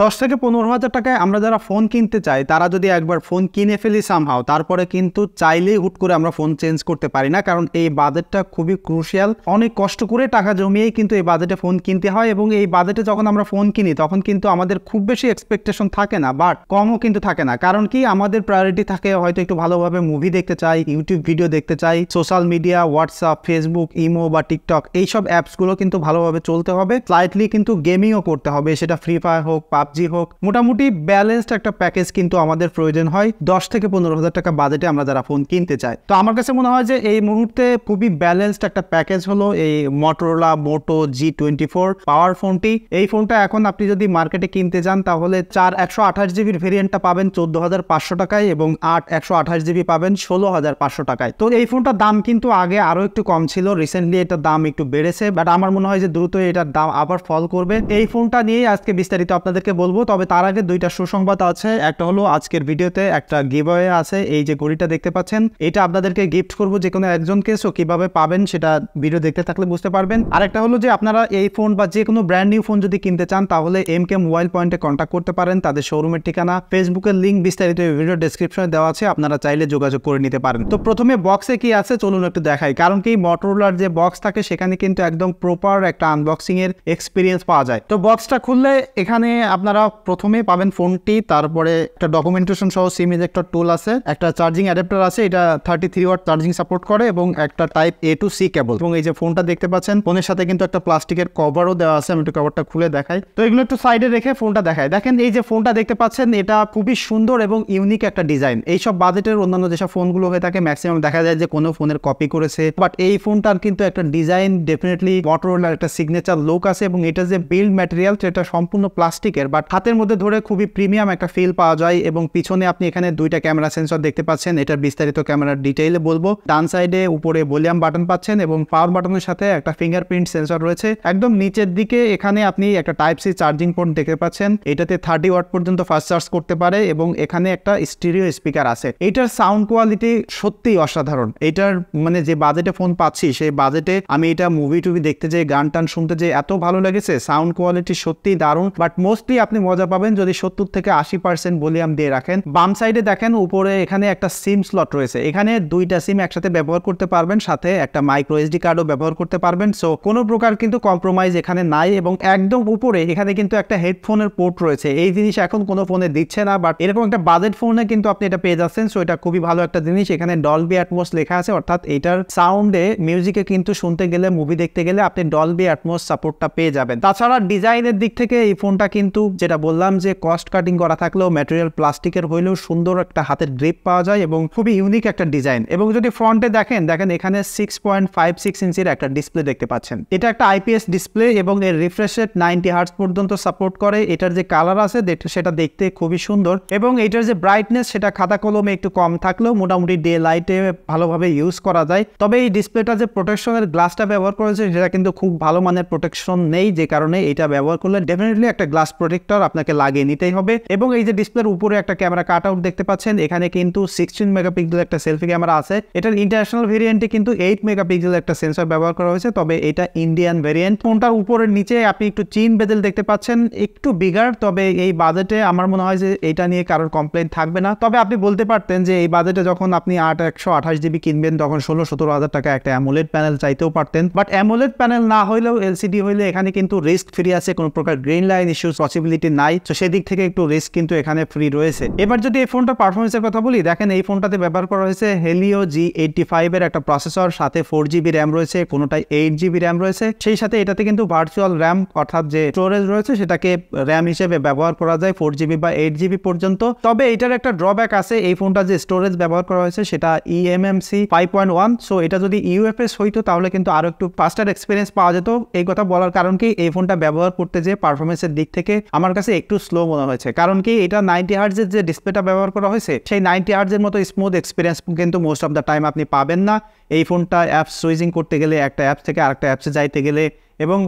দশ থেকে পনেরো হাজার টাকায় আমরা যারা ফোন কিনতে চাই তারা যদি একবার ফোন কিনে ফেলি সামহাও তারপরে কিন্তু চাইলেই হুট করে আমরা ফোন চেঞ্জ করতে পারি না কারণ এই বাজেটটা খুবই ক্রুশিয়াল অনেক কষ্ট করে টাকা জমিয়েই কিন্তু এই বাজেটে ফোন কিনতে হয় এবং এই বাজেটে যখন আমরা ফোন কিনি তখন কিন্তু আমাদের খুব বেশি এক্সপেকটেশন থাকে না বাট কমও কিন্তু থাকে না কারণ কি আমাদের প্রায়োরিটি থাকে হয়তো একটু ভালোভাবে মুভি দেখতে চাই ইউটিউব ভিডিও দেখতে চাই social media WhatsApp Facebook imo বা টিকটক এইসব অ্যাপসগুলো কিন্তু ভালোভাবে চলতে হবে স্লাইটলি কিন্তু গেমিংও করতে হবে সেটা ফ্রি ফায়ার হোক পাবজি হোক মোটামুটি ব্যালেন্সড একটা প্যাকেজ কিন্তু আমাদের প্রয়োজন হয় দশ থেকে পনেরো হাজার টাকা বাজেটে আমরা যারা ফোন কিনতে চাই তো আমার কাছে মনে হয় যে এই মুহূর্তে খুবই ব্যালেন্সড একটা প্যাকেজ হলো এই Motorola Moto G twenty four power ফোনটি এই ফোনটা এখন আপনি যদি মার্কেটে কিনতে যান তাহলে চার একশো আঠাশ জিবির ভেরিয়েন্টটা পাবেন চোদ্দ হাজার পাঁচশো টাকায় এবং আট একশো আঠাশ জিবি পাবেন ষোলো হাজার পাঁচশো টাকায় তো এই ফোনটার দাম কিন্তু আগে আরও একটু কম ছিল রিসেন্টলি এটার দাম একটু বেড়েছে বাট আমার মনে হয় যে দ্রুত এটার দাম আবার ফল করবে এই ফোনটা নিয়েই আজকে বিস্তারিত আপনাদেরকে আপনাদেরকে বলবো তবে তার আগে দুইটা সুসংবাদ আছে একটা হলো আজকের ভিডিওতে একটা গিভওয়ে আছে এই যে ঘড়িটা দেখতে পাচ্ছেন এটা আপনাদেরকে গিফট করব যে কোনো একজনকে সো কিভাবে পাবেন সেটা ভিডিও দেখতে থাকলে বুঝতে পারবেন আর একটা হলো যে আপনারা এই ফোন বা যে কোনো ব্র্যান্ড নিউ ফোন যদি কিনতে চান তাহলে এম কে মোবাইল পয়েন্টে কন্ট্যাক্ট করতে পারেন তাদের শোরুমের ঠিকানা ফেসবুকের লিঙ্ক বিস্তারিত ভিডিও ডিসক্রিপশনে দেওয়া আছে আপনারা চাইলে যোগাযোগ করে নিতে পারেন তো প্রথমে বক্সে কি আছে চলুন একটু দেখাই কারণ কি মটোরোলার যে বক্স থাকে সেখানে কিন্তু একদম প্রপার একটা আনবক্সিং এর এক্সপিরিয়েন্স পাওয়া যায় তো বক্সটা খুললে এখানে আপনারা প্রথমে পাবেন ফোনটি তারপরে একটা ডকুমেন্টেশন সহ সিম ইজেক্টর টুল আছে একটা চার্জিং অ্যাডাপ্টার আছে এটা thirty three watt charging support করে এবং একটা type A to C cable এবং এই যে ফোনটা দেখতে পাচ্ছেন ফোনের সাথে কিন্তু একটা প্লাস্টিকের কভারও দেওয়া আছে আমি একটু কভারটা খুলে দেখাই তো এগুলো একটু সাইডে রেখে ফোনটা দেখায় দেখেন এই যে ফোনটা দেখতে পাচ্ছেন এটা খুবই সুন্দর এবং ইউনিক একটা ডিজাইন এইসব বাজেটের অন্যান্য যেসব ফোনগুলো হয়ে থাকে ম্যাক্সিমাম দেখা যায় যে কোনো ফোনের কপি করেছে বাট এই ফোনটার কিন্তু একটা ডিজাইন ডেফিনেটলি মটোরোলার একটা সিগনেচার লুক আছে এবং এটা যে বিল্ড ম্যাটেরিয়াল সেটা সম্পূর্ণ প্লাস্টিক প্লাস্টিকের বাট হাতের মধ্যে ধরে খুবই প্রিমিয়াম একটা ফিল পাওয়া যায় এবং পিছনে আপনি এখানে দুইটা ক্যামেরা সেন্সর দেখতে পাচ্ছেন এটার বিস্তারিত ক্যামেরার ডিটেইলে বলবো ডান সাইডে উপরে ভলিউম বাটন পাচ্ছেন এবং পাওয়ার বাটনের সাথে একটা ফিঙ্গারপ্রিন্ট সেন্সর রয়েছে একদম নিচের দিকে এখানে আপনি একটা টাইপ সি চার্জিং পোর্ট দেখতে পাচ্ছেন এটাতে থার্টি ওয়াট পর্যন্ত ফাস্ট চার্জ করতে পারে এবং এখানে একটা স্টিরিও স্পিকার আছে এটার সাউন্ড কোয়ালিটি সত্যিই অসাধারণ এটার মানে যে বাজেটে ফোন পাচ্ছি সেই বাজেটে আমি এটা মুভি টুভি দেখতে যে গান টান শুনতে যে এত ভালো লেগেছে সাউন্ড কোয়ালিটি সত্যিই দারুণ বাট মোস্ট মোস্টলি আপনি মজা পাবেন যদি সত্তর থেকে আশি পার্সেন্ট ভলিউম দিয়ে রাখেন বাম সাইডে দেখেন উপরে এখানে একটা সিম স্লট রয়েছে এখানে দুইটা সিম একসাথে ব্যবহার করতে পারবেন সাথে একটা মাইক্রো এসডি কার্ডও ব্যবহার করতে পারবেন সো কোনো প্রকার কিন্তু কম্প্রোমাইজ এখানে নাই এবং একদম উপরে এখানে কিন্তু একটা হেডফোনের পোর্ট রয়েছে এই জিনিস এখন কোনো ফোনে দিচ্ছে না বাট এরকম একটা বাজেট ফোনে কিন্তু আপনি এটা পেয়ে যাচ্ছেন সো এটা খুবই ভালো একটা জিনিস এখানে ডলবি অ্যাটমোস লেখা আছে অর্থাৎ এটার সাউন্ডে মিউজিকে কিন্তু শুনতে গেলে মুভি দেখতে গেলে আপনি ডলবি অ্যাটমোস সাপোর্টটা পেয়ে যাবেন তাছাড়া ডিজাইনের দিক থেকে এই ফোনটা কিন্তু কিন্তু যেটা বললাম যে কস্ট কাটিং করা থাকলেও ম্যাটেরিয়াল প্লাস্টিকের হইলেও সুন্দর একটা হাতের গ্রিপ পাওয়া যায় এবং খুবই ইউনিক একটা ডিজাইন এবং যদি ফ্রন্টে দেখেন দেখেন এখানে সিক্স পয়েন্ট ফাইভ সিক্স ইঞ্চির একটা ডিসপ্লে দেখতে পাচ্ছেন এটা একটা আইপিএস ডিসপ্লে এবং এর রিফ্রেশ রেট নাইনটি হার্স পর্যন্ত সাপোর্ট করে এটার যে কালার আছে সেটা দেখতে খুবই সুন্দর এবং এটার যে ব্রাইটনেস সেটা খাতা কলমে একটু কম থাকলেও মোটামুটি ডে লাইটে ভালোভাবে ইউজ করা যায় তবে এই ডিসপ্লেটা যে প্রোটেকশনের গ্লাসটা ব্যবহার করেছে সেটা কিন্তু খুব ভালো মানের প্রোটেকশন নেই যে কারণে এটা ব্যবহার করলে ডেফিনেটলি একটা গ্লাস প্রোটেক্টর আপনাকে লাগিয়ে নিতেই হবে এবং এই যে ডিসপ্লের উপরে একটা ক্যামেরা কাট আউট দেখতে পাচ্ছেন এখানে কিন্তু সিক্সটিন মেগাপিক্সেল একটা সেলফি ক্যামেরা আছে এটার ইন্টারন্যাশনাল ভেরিয়েন্টে কিন্তু এইট মেগাপিক্সেল একটা সেন্সর ব্যবহার করা হয়েছে তবে এটা ইন্ডিয়ান ভেরিয়েন্ট ফোনটার উপরের নিচে আপনি একটু চিন বেদেল দেখতে পাচ্ছেন একটু বিগার তবে এই বাজেটে আমার মনে হয় যে এটা নিয়ে কারোর কমপ্লেন থাকবে না তবে আপনি বলতে পারতেন যে এই বাজেটে যখন আপনি আট একশো আঠাশ জিবি কিনবেন তখন ষোলো সতেরো হাজার টাকা একটা অ্যামোলেড প্যানেল চাইতেও পারতেন বাট অ্যামোলেড প্যানেল না হলেও এলসিডি হইলে এখানে কিন্তু রিস্ক ফ্রি আছে কোনো প্রকার গ্রিন লাইন ইস্যুস পসিবিলিটি নাই তো সেদিক থেকে একটু রিস্ক কিন্তু এখানে ফ্রি রয়েছে এবার যদি এই ফোনটার পারফরমেন্সের কথা বলি দেখেন এই ফোনটাতে ব্যবহার করা হয়েছে হেলিও জি এইটটি ফাইভের একটা প্রসেসর সাথে ফোর জিবি র্যাম রয়েছে কোনোটাই এইট জিবি র্যাম রয়েছে সেই সাথে এটাতে কিন্তু ভার্চুয়াল র্যাম অর্থাৎ যে স্টোরেজ রয়েছে সেটাকে র্যাম হিসেবে ব্যবহার করা যায় ফোর জিবি বা এইট জিবি পর্যন্ত তবে এটার একটা ড্রব্যাক আছে এই ফোনটা যে স্টোরেজ ব্যবহার করা হয়েছে সেটা eMMC five point one so এটা যদি ইউএফএস হইতো তাহলে কিন্তু আরো একটু ফাস্টার এক্সপিরিয়েন্স পাওয়া যেত এই কথা বলার কারণ কি এই ফোনটা ব্যবহার করতে যে পারফরমেন্সের দিক থেকে আমার কাছে একটু স্লো মনে হয়েছে কারণ কি এটা নাইনটি হার্জের যে ডিসপ্লেটা ব্যবহার করা হয়েছে সেই নাইনটি হার্জের মতো স্মুথ এক্সপিরিয়েন্স কিন্তু মোস্ট অফ দ্য টাইম আপনি পাবেন না এই ফোনটা অ্যাপস সুইজিং করতে গেলে একটা অ্যাপ থেকে আরেকটা অ্যাপসে যাইতে গেলে এবং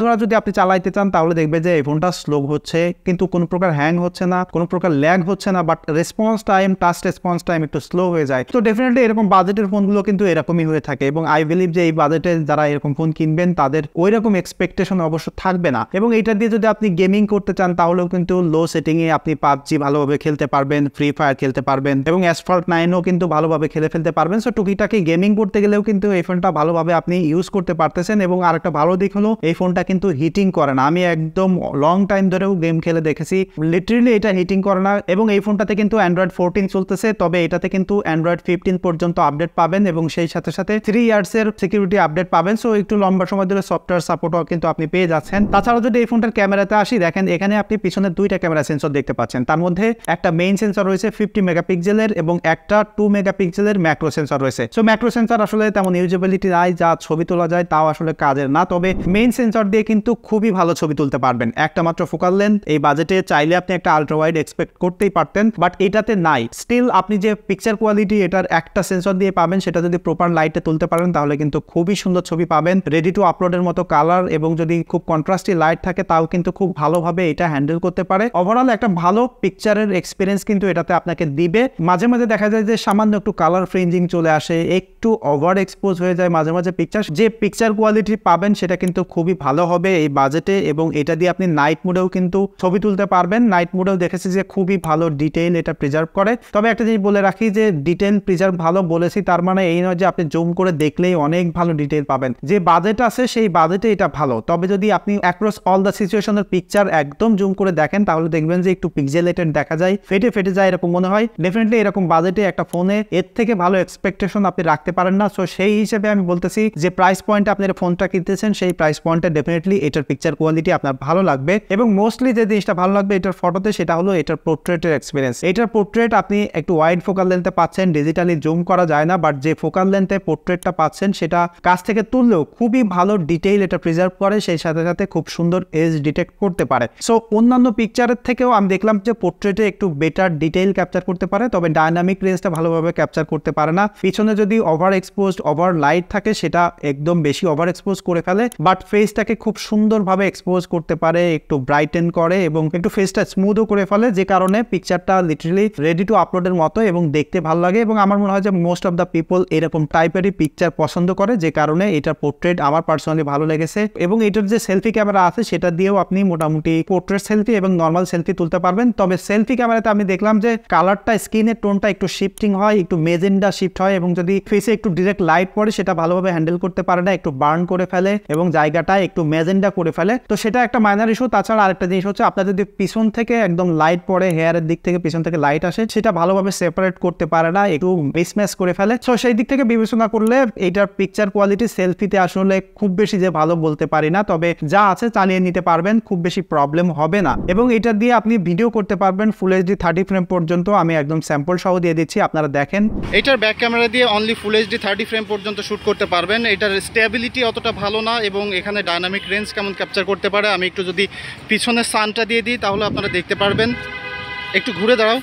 ধরা যদি আপনি চালাইতে চান তাহলে দেখবে যে এই ফোনটা স্লো হচ্ছে কিন্তু কোনো প্রকার হ্যাং হচ্ছে না কোনো প্রকার ল্যাগ হচ্ছে না but response time touch response time একটু স্লো হয়ে যায় তো ডেফিনেটলি এরকম বাজেটের ফোনগুলো কিন্তু এরকমই হয়ে থাকে এবং আই বিলিভ যে এই বাজেটে যারা এরকম ফোন কিনবেন তাদের ওই রকম এক্সপেকটেশন অবশ্য থাকবে না এবং এটা দিয়ে যদি আপনি গেমিং করতে চান তাহলেও কিন্তু লো সেটিংয়ে আপনি পাবজি ভালোভাবে খেলতে পারবেন ফ্রি ফায়ার খেলতে পারবেন এবং অ্যাসফল্ট নাইনও কিন্তু ভালোভাবে খেলে ফেলতে পারবেন সো টুকিটাকে গেমিং করতে গেলেও কিন্তু এই ফোনটা ভালোভাবে আপনি ইউজ করতে পারতেছেন এবং আরেকটা ভালো দিক হলো এই ফোনটা কিন্তু হিটিং করে না আমি একদম লং টাইম ধরেও গেম খেলে দেখেছি লিটারেলি এটা হিটিং করে না এবং এই ফোনটাতে কিন্তু অ্যান্ড্রয়েড ফোরটিন চলতেছে তবে এটাতে কিন্তু অ্যান্ড্রয়েড ফিফটিন পর্যন্ত আপডেট পাবেন এবং সেই সাথে সাথে থ্রি ইয়ার্সের সিকিউরিটি আপডেট পাবেন সো একটু লম্বা সময় ধরে সফটওয়্যার সাপোর্টও কিন্তু আপনি পেয়ে যাচ্ছেন তাছাড়া যদি এই ফোনটার ক্যামেরাতে আসি দেখেন এখানে আপনি পিছনে দুইটা ক্যামেরা সেন্সর দেখতে পাচ্ছেন তার মধ্যে একটা মেইন সেন্সর রয়েছে ফিফটি মেগাপিক্সেলের এবং একটা টু মেগাপিক্সেলের ম্যাক্রো সেন্সর রয়েছে সো ম্যাক্রো সেন্সর আসলে তেমন ইউজেবিলিটি নাই যা ছবি তোলা যায় তাও আসলে কাজের না তবে মেইন সেন্সর দিয়ে কিন্তু খুবই ভালো ছবি তুলতে পারবেন একটা মাত্র ফোকাল লেন্থ এই বাজেটে চাইলে আপনি একটা আলট্রা ওয়াইড এক্সপেক্ট করতেই পারতেন বাট এটাতে নাই স্টিল আপনি যে পিকচার কোয়ালিটি এটার একটা সেন্সর দিয়ে পাবেন সেটা যদি প্রপার লাইটে তুলতে পারেন তাহলে কিন্তু খুবই সুন্দর ছবি পাবেন রেডি টু আপলোডের মতো কালার এবং যদি খুব কন্ট্রাস্টি লাইট থাকে তাও কিন্তু খুব ভালোভাবে এটা হ্যান্ডেল করতে পারে ওভারঅল একটা ভালো পিকচারের এক্সপিরিয়েন্স কিন্তু এটাতে আপনাকে দিবে মাঝে মাঝে দেখা যায় যে সামান্য একটু কালার ফ্রেঞ্জিং চলে আসে একটু ওভার এক্সপোজ হয়ে যায় মাঝে মাঝে পিকচার যে পিকচার কোয়ালিটি পাবেন সেটা কিন্তু কিন্তু খুবই ভালো হবে এই বাজেটে এবং এটা দিয়ে আপনি নাইট মোডেও কিন্তু ছবি তুলতে পারবেন নাইট মোডেও দেখেছি যে খুবই ভালো ডিটেইল এটা প্রিজার্ভ করে তবে একটা জিনিস বলে রাখি যে ডিটেইল প্রিজার্ভ ভালো বলেছি তার মানে এই নয় যে আপনি জুম করে দেখলেই অনেক ভালো ডিটেইল পাবেন যে বাজেট আছে সেই বাজেটে এটা ভালো তবে যদি আপনি অ্যাক্রস অল দ্য সিচুয়েশনের পিকচার একদম জুম করে দেখেন তাহলে দেখবেন যে একটু পিকজেলেটেড দেখা যায় ফেটে ফেটে যায় এরকম মনে হয় ডেফিনেটলি এরকম বাজেটে একটা ফোনে এর থেকে ভালো এক্সপেকটেশন আপনি রাখতে পারেন না সো সেই হিসেবে আমি বলতেছি যে প্রাইস পয়েন্টে আপনি ফোনটা কিনতেছেন সেই প্রাইস প্রাইস পয়েন্টে ডেফিনেটলি এটার পিকচার কোয়ালিটি আপনার ভালো লাগবে এবং মোস্টলি যে জিনিসটা ভালো লাগবে এটার ফটোতে সেটা হলো এটার পোর্ট্রেটের এক্সপিরিয়েন্স এটার পোর্ট্রেট আপনি একটু ওয়াইড ফোকাল লেন্থে পাচ্ছেন ডিজিটালি জুম করা যায় না বাট যে ফোকাল লেন্থে পোর্ট্রেটটা পাচ্ছেন সেটা কাছ থেকে তুললেও খুবই ভালো ডিটেইল এটা প্রিজার্ভ করে সেই সাথে সাথে খুব সুন্দর এজ ডিটেক্ট করতে পারে সো অন্যান্য পিকচারের থেকেও আমি দেখলাম যে পোর্ট্রেটে একটু বেটার ডিটেইল ক্যাপচার করতে পারে তবে ডায়নামিক রেঞ্জটা ভালোভাবে ক্যাপচার করতে পারে না পিছনে যদি ওভার এক্সপোজ ওভার লাইট থাকে সেটা একদম বেশি ওভার এক্সপোজ করে ফেলে বাট ফেসটাকে খুব সুন্দরভাবে এক্সপোজ করতে পারে একটু ব্রাইটেন করে এবং একটু ফেসটা স্মুথও করে ফেলে যে কারণে পিকচারটা লিটারেলি রেডি টু আপলোডের মতো এবং দেখতে ভালো লাগে এবং আমার মনে হয় যে মোস্ট অফ দ্য পিপল এরকম টাইপেরই পিকচার পছন্দ করে যে কারণে এটার পোর্ট্রেট আমার পার্সোনালি ভালো লেগেছে এবং এটার যে সেলফি ক্যামেরা আছে সেটা দিয়েও আপনি মোটামুটি পোর্ট্রেট সেলফি এবং নর্মাল সেলফি তুলতে পারবেন তবে সেলফি ক্যামেরাতে আমি দেখলাম যে কালারটা স্কিনের টোনটা একটু শিফটিং হয় একটু মেজেন্ডা শিফট হয় এবং যদি ফেসে একটু ডিরেক্ট লাইট পড়ে সেটা ভালোভাবে হ্যান্ডেল করতে পারে না একটু বার্ন করে ফেলে এবং জায়গাটা একটু মেজেন্ডা করে ফেলে তো সেটা একটা মাইনার ইস্যু তাছাড়া আরেকটা জিনিস হচ্ছে আপনার যদি পিছন থেকে একদম লাইট পড়ে হেয়ারের দিক থেকে পিছন থেকে লাইট আসে সেটা ভালোভাবে সেপারেট করতে পারে না একটু মিসম্যাচ করে ফেলে সো সেই দিক থেকে বিবেচনা করলে এইটার পিকচার কোয়ালিটি সেলফিতে আসলে খুব বেশি যে ভালো বলতে পারি না তবে যা আছে চালিয়ে নিতে পারবেন খুব বেশি প্রবলেম হবে না এবং এটা দিয়ে আপনি ভিডিও করতে পারবেন ফুল এইচডি থার্টি ফ্রেম পর্যন্ত আমি একদম স্যাম্পল সহ দিয়ে দিচ্ছি আপনারা দেখেন এটার ব্যাক ক্যামেরা দিয়ে only full HD thirty frame পর্যন্ত শ্যুট করতে পারবেন এটার স্টেবিলিটি অতটা ভালো না এবং এখানে ডায়নামিক রেঞ্জ কেমন ক্যাপচার করতে পারে আমি একটু যদি পিছনের সানটা দিয়ে দিই তাহলে আপনারা দেখতে পারবেন একটু ঘুরে দাঁড়াও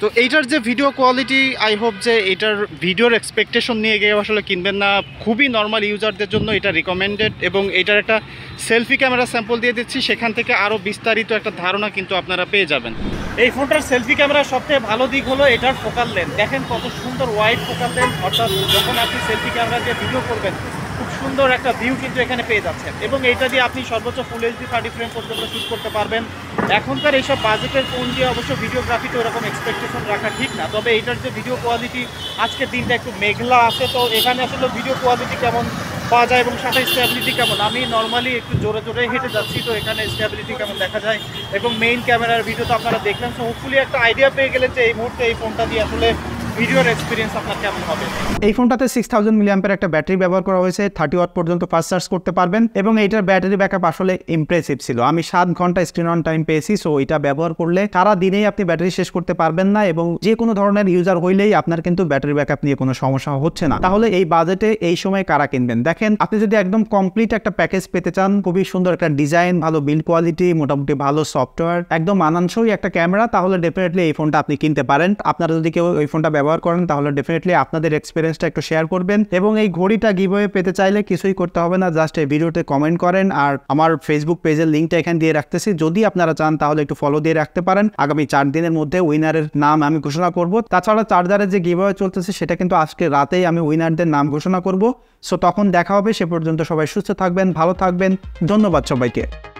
তো এইটার যে ভিডিও কোয়ালিটি আই হোপ যে এটার ভিডিওর এক্সপেকটেশন নিয়ে গিয়ে আসলে কিনবেন না খুবই নর্মাল ইউজারদের জন্য এটা রিকমেন্ডেড এবং এটার একটা সেলফি ক্যামেরা স্যাম্পল দিয়ে দিচ্ছি সেখান থেকে আরও বিস্তারিত একটা ধারণা কিন্তু আপনারা পেয়ে যাবেন এই ফোনটার সেলফি ক্যামেরার সবচেয়ে ভালো দিক হলো এটার ফোকাল লেন দেখেন কত সুন্দর ওয়াইড ফোকাল লেন অর্থাৎ যখন আপনি সেলফি ক্যামেরা দিয়ে ভিডিও করবেন সুন্দর একটা ভিউ কিন্তু এখানে পেয়ে যাচ্ছেন এবং এইটা দিয়ে আপনি সর্বোচ্চ ফুল এইচডি থার্টি ফ্রেম পর্যন্ত শ্যুট করতে পারবেন এখনকার এইসব বাজেটের ফোন দিয়ে অবশ্য ভিডিওগ্রাফিতে ওরকম এক্সপেকটেশন রাখা ঠিক না তবে এইটার যে ভিডিও কোয়ালিটি আজকের দিনটা একটু মেঘলা আছে তো এখানে আসলে ভিডিও কোয়ালিটি কেমন পাওয়া যায় এবং সাথে স্ট্যাবিলিটি কেমন আমি নর্মালি একটু জোরে জোরে হেঁটে যাচ্ছি তো এখানে স্ট্যাবিলিটি কেমন দেখা যায় এবং মেইন ক্যামেরার ভিডিও তো আপনারা দেখলেন সো হোপফুলি একটা আইডিয়া পেয়ে গেলেন যে এই মুহূর্তে এই ফোনটা দিয়ে আসলে ভিডিওর এক্সপিরিয়েন্স আপনার কেমন হবে এই ফোনটাতে সিক্স থাউজেন্ড মিলিয়াম্পের একটা ব্যাটারি ব্যবহার করা হয়েছে থার্টি ওয়াট পর্যন্ত ফাস্ট চার্জ করতে পারবেন এবং এইটার ব্যাটারি ব্যাকআপ আসলে ইমপ্রেসিভ ছিল আমি সাত ঘন্টা স্ক্রিন অন টাইম পেয়েছি সো এটা ব্যবহার করলে সারা দিনেই আপনি ব্যাটারি শেষ করতে পারবেন না এবং যে কোনো ধরনের ইউজার হইলেই আপনার কিন্তু ব্যাটারি ব্যাকআপ নিয়ে কোনো সমস্যা হচ্ছে না তাহলে এই বাজেটে এই সময় কারা কিনবেন দেখেন আপনি যদি একদম কমপ্লিট একটা প্যাকেজ পেতে চান খুবই সুন্দর একটা ডিজাইন ভালো বিল্ড কোয়ালিটি মোটামুটি ভালো সফটওয়্যার একদম আনানসই একটা ক্যামেরা তাহলে ডেফিনেটলি এই ফোনটা আপনি কিনতে পারেন আপনারা যদি কেউ এই ফোনটা ব্যবহার করেন তাহলে ডেফিনেটলি আপনাদের এক্সপিরিয়েন্সটা একটু শেয়ার করবেন এবং এই ঘড়িটা গিভওয়ে পেতে চাইলে কিছুই করতে হবে না জাস্ট এই ভিডিওতে কমেন্ট করেন আর আমার ফেসবুক পেজের লিঙ্কটা এখানে দিয়ে রাখতেছি যদি আপনারা চান তাহলে একটু ফলো দিয়ে রাখতে পারেন আগামী চার দিনের মধ্যে উইনারের নাম আমি ঘোষণা করব তাছাড়া চার্জারের যে গিভওয়ে চলতেছে সেটা কিন্তু আজকে রাতেই আমি উইনারদের নাম ঘোষণা করব সো তখন দেখা হবে সে পর্যন্ত সবাই সুস্থ থাকবেন ভালো থাকবেন ধন্যবাদ সবাইকে